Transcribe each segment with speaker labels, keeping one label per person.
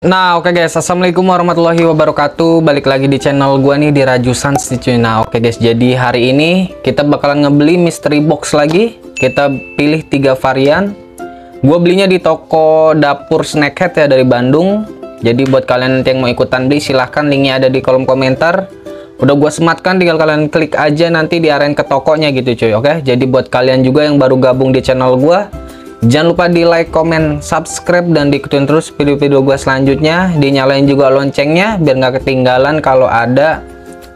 Speaker 1: Nah oke okay guys Assalamualaikum warahmatullahi wabarakatuh Balik lagi di channel gua nih di Rajusan Sans Nah oke okay guys jadi hari ini kita bakalan ngebeli mystery box lagi Kita pilih tiga varian Gua belinya di toko dapur snackhead ya dari Bandung Jadi buat kalian yang mau ikutan beli silahkan linknya ada di kolom komentar Udah gua sematkan tinggal kalian klik aja nanti diarahin ke tokonya gitu cuy oke okay? Jadi buat kalian juga yang baru gabung di channel gua Jangan lupa di like, comment, subscribe, dan diikutin terus video-video gue selanjutnya. Dinyalain juga loncengnya biar nggak ketinggalan kalau ada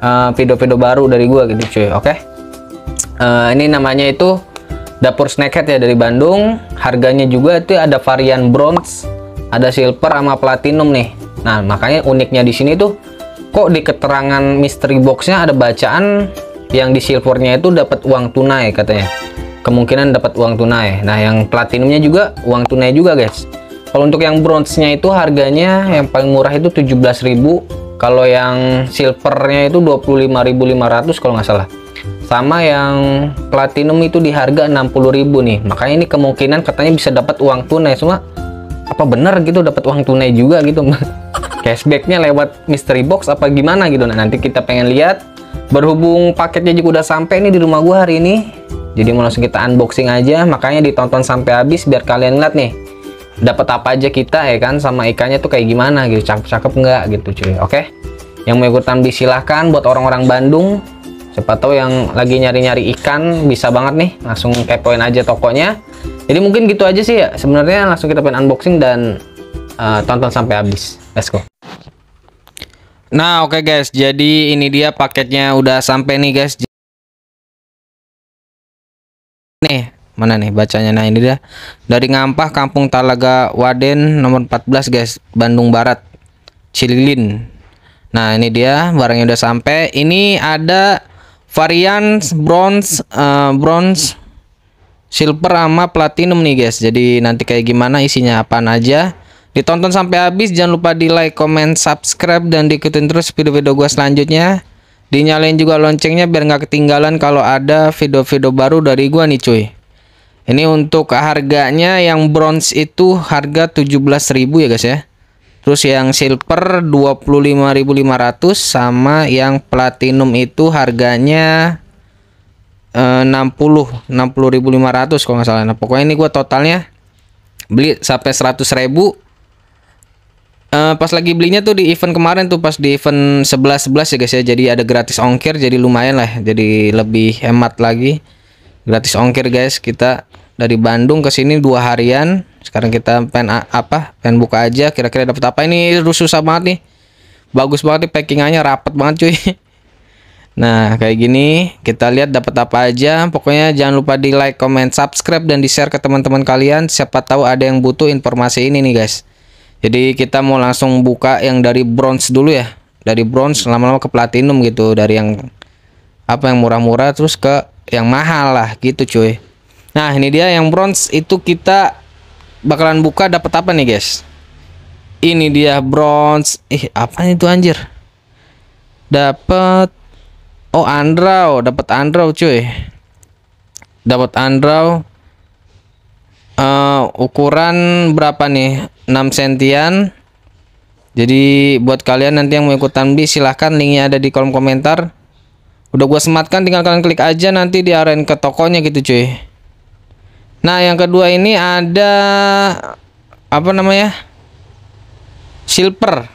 Speaker 1: eh, video-video uh, baru dari gue gitu cuy, oke? Okay? Uh, eh, ini namanya itu dapur snackhead ya dari Bandung. Harganya juga itu ada varian bronze, ada silver sama platinum nih. Nah makanya uniknya di sini tuh kok di keterangan mystery boxnya ada bacaan yang di silvernya itu dapat uang tunai katanya kemungkinan dapat uang tunai. Nah, yang platinumnya juga uang tunai juga, guys. Kalau untuk yang bronze-nya itu harganya yang paling murah itu 17.000, kalau yang silvernya itu 25.500 kalau nggak salah. Sama yang platinum itu di harga 60.000 nih. Makanya ini kemungkinan katanya bisa dapat uang tunai semua. apa benar gitu dapat uang tunai juga gitu. Cashbacknya lewat mystery box apa gimana gitu. Nah, nanti kita pengen lihat berhubung paketnya juga udah sampai nih di rumah gua hari ini jadi mau langsung kita unboxing aja makanya ditonton sampai habis biar kalian lihat nih dapat apa aja kita ya kan sama ikannya tuh kayak gimana gitu cakep-cakep nggak gitu cuy oke okay? yang mau ikutan di silahkan buat orang-orang Bandung siapa tahu yang lagi nyari-nyari ikan bisa banget nih langsung kepoin aja tokonya jadi mungkin gitu aja sih ya sebenarnya langsung kita pengen unboxing dan uh, tonton sampai habis let's go Nah oke okay guys jadi ini dia paketnya udah sampai nih guys nih mana nih bacanya nah ini dia dari Ngampah Kampung Talaga Waden nomor 14 guys Bandung Barat Cililin nah ini dia barangnya udah sampai ini ada varian bronze uh, bronze silver sama platinum nih guys jadi nanti kayak gimana isinya apaan aja ditonton sampai habis jangan lupa di like comment subscribe dan diikutin terus video-video gua selanjutnya Dinyalain juga loncengnya biar nggak ketinggalan kalau ada video-video baru dari gua nih cuy. Ini untuk harganya yang bronze itu harga 17.000 ya guys ya. Terus yang silver 25.500 sama yang platinum itu harganya eh, 60 60.500 kalau nggak salah. Nah, pokoknya ini gua totalnya beli sampai 100.000 Eh, pas lagi belinya tuh di event kemarin tuh pas di event 11-11 ya guys ya jadi ada gratis ongkir jadi lumayan lah jadi lebih hemat lagi gratis ongkir guys kita dari Bandung ke sini dua harian sekarang kita pen apa pen buka aja kira-kira dapat apa ini rusuh banget nih bagus banget nih packingannya rapat banget cuy Nah, kayak gini kita lihat dapat apa aja. Pokoknya jangan lupa di like, comment, subscribe dan di share ke teman-teman kalian. Siapa tahu ada yang butuh informasi ini nih, guys. Jadi kita mau langsung buka yang dari bronze dulu ya. Dari bronze lama-lama ke platinum gitu, dari yang apa yang murah-murah terus ke yang mahal lah gitu cuy. Nah, ini dia yang bronze itu kita bakalan buka dapat apa nih, guys? Ini dia bronze. Ih, apa tuh anjir? Dapat Oh, Andrau, dapat Andrau cuy. Dapat Andrau uh, ukuran berapa nih 6 sentian jadi buat kalian nanti yang mau ikutan beli silahkan linknya ada di kolom komentar udah gue sematkan tinggal kalian klik aja nanti diarahin ke tokonya gitu cuy nah yang kedua ini ada apa namanya silver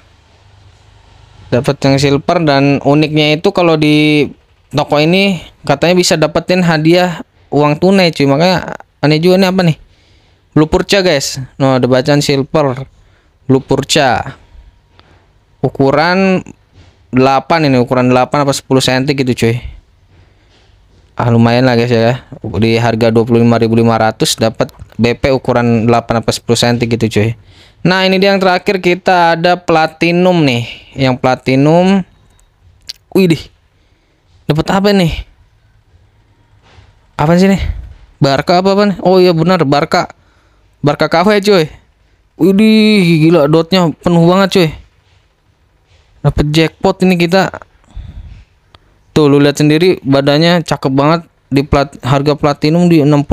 Speaker 1: dapat yang silver dan uniknya itu kalau di toko ini katanya bisa dapetin hadiah uang tunai cuy makanya aneh juga nih apa nih Lupurca guys. No, ada bacaan silver. Lupurca. Ukuran 8 ini, ukuran 8 apa 10 cm gitu, cuy. Ah, lumayan lah guys ya. Di harga 25.500 dapat BP ukuran 8 apa 10 cm gitu, cuy. Nah, ini dia yang terakhir kita ada platinum nih. Yang platinum wih deh, Dapat apa nih? Apa sih nih? Barca apa apa nih? Oh iya benar, Barca. Barca Cafe cuy. Widih, gila dotnya penuh banget cuy. Dapet jackpot ini kita. Tuh lu lihat sendiri badannya cakep banget di plat harga platinum di 60.000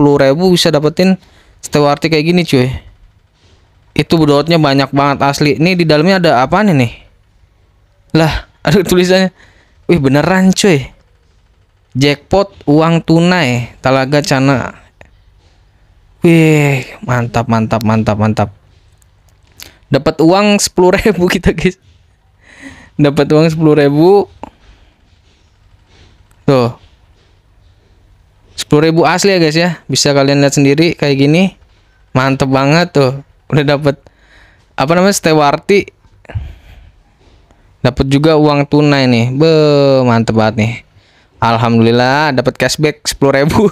Speaker 1: bisa dapetin stewarti kayak gini cuy. Itu dotnya banyak banget asli. Ini di dalamnya ada apa nih nih? Lah, ada tulisannya. Wih beneran cuy. Jackpot uang tunai Talaga Cana Wih, mantap mantap mantap mantap. Dapat uang sepuluh ribu kita, guys. Dapat uang sepuluh ribu. Tuh. Sepuluh ribu asli ya, guys ya. Bisa kalian lihat sendiri kayak gini. Mantap banget tuh. Udah dapat apa namanya? Stewarti. Dapat juga uang tunai nih. Be, mantap banget nih. Alhamdulillah dapat cashback sepuluh ribu.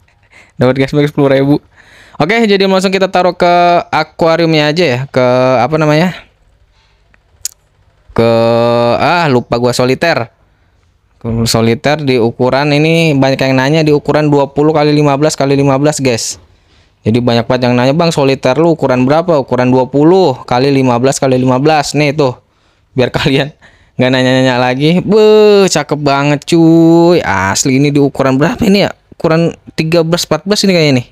Speaker 1: dapat cashback sepuluh ribu. Oke, jadi langsung kita taruh ke akuariumnya aja ya, ke apa namanya? Ke ah lupa gua soliter. Soliter di ukuran ini banyak yang nanya di ukuran 20 kali 15 kali 15, guys. Jadi banyak banget yang nanya, "Bang, soliter lu ukuran berapa?" Ukuran 20 kali 15 kali 15. Nih tuh. Biar kalian nggak nanya-nanya lagi. Beuh, cakep banget cuy. Asli ini di ukuran berapa ini ya? Ukuran 13 14 ini kayaknya nih.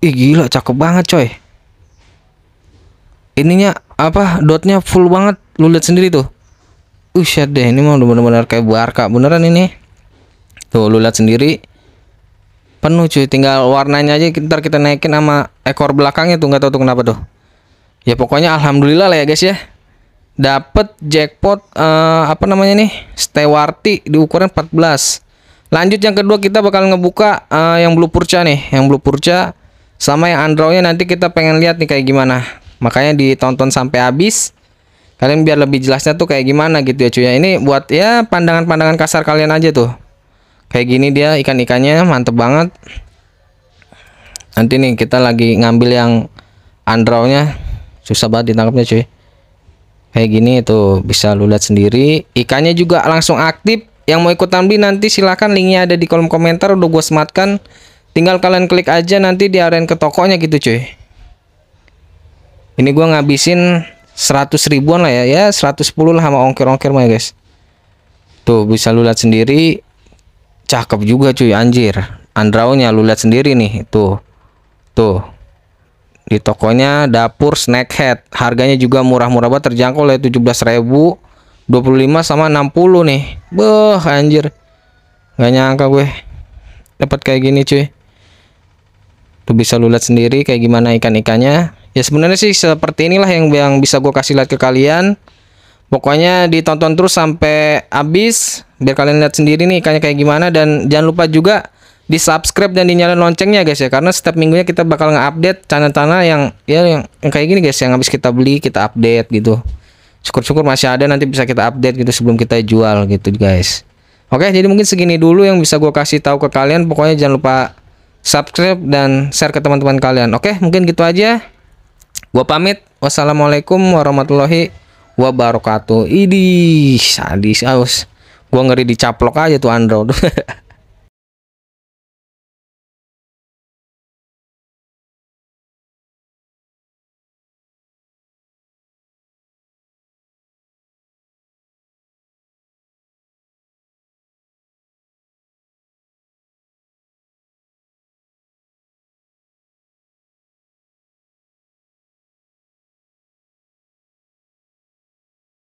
Speaker 1: Ih gila cakep banget coy. Ininya apa dotnya full banget lu lihat sendiri tuh. Usyad uh, deh ini mau bener-bener kayak kak, beneran ini. Tuh lu lihat sendiri penuh cuy tinggal warnanya aja ntar kita naikin sama ekor belakangnya tuh Gak tau tuh kenapa tuh ya pokoknya alhamdulillah lah ya guys ya dapet jackpot uh, apa namanya nih Stewarti di ukuran 14 lanjut yang kedua kita bakal ngebuka uh, yang blue purca nih yang blue purca sama yang androidnya nanti kita pengen lihat nih kayak gimana makanya ditonton sampai habis kalian biar lebih jelasnya tuh kayak gimana gitu ya cuy ya ini buat ya pandangan-pandangan kasar kalian aja tuh kayak gini dia ikan-ikannya mantep banget nanti nih kita lagi ngambil yang androidnya susah banget ditangkapnya cuy kayak gini tuh bisa lu lihat sendiri ikannya juga langsung aktif yang mau ikut beli nanti silahkan linknya ada di kolom komentar udah gue sematkan tinggal kalian klik aja nanti diarahin ke tokonya gitu cuy ini gua ngabisin 100 ribuan lah ya ya 110 lah sama ongkir-ongkir mah ya guys tuh bisa lu lihat sendiri cakep juga cuy anjir Andraunya lu lihat sendiri nih tuh tuh di tokonya dapur snackhead harganya juga murah-murah banget terjangkau lah 17.000 ya, 25 sama 60 nih beuh anjir nggak nyangka gue dapat kayak gini cuy tuh bisa lu lihat sendiri kayak gimana ikan-ikannya ya sebenarnya sih seperti inilah yang yang bisa gue kasih lihat ke kalian pokoknya ditonton terus sampai habis biar kalian lihat sendiri nih ikannya kayak gimana dan jangan lupa juga di subscribe dan dinyalain loncengnya guys ya karena setiap minggunya kita bakal nge-update channel-channel yang ya yang, yang kayak gini guys yang habis kita beli kita update gitu syukur-syukur masih ada nanti bisa kita update gitu sebelum kita jual gitu guys oke jadi mungkin segini dulu yang bisa gue kasih tahu ke kalian pokoknya jangan lupa subscribe dan share ke teman-teman kalian. Oke, mungkin gitu aja. Gua pamit. Wassalamualaikum warahmatullahi wabarakatuh. Idih, sadis aus. Gua ngeri dicaplok aja tuh Android.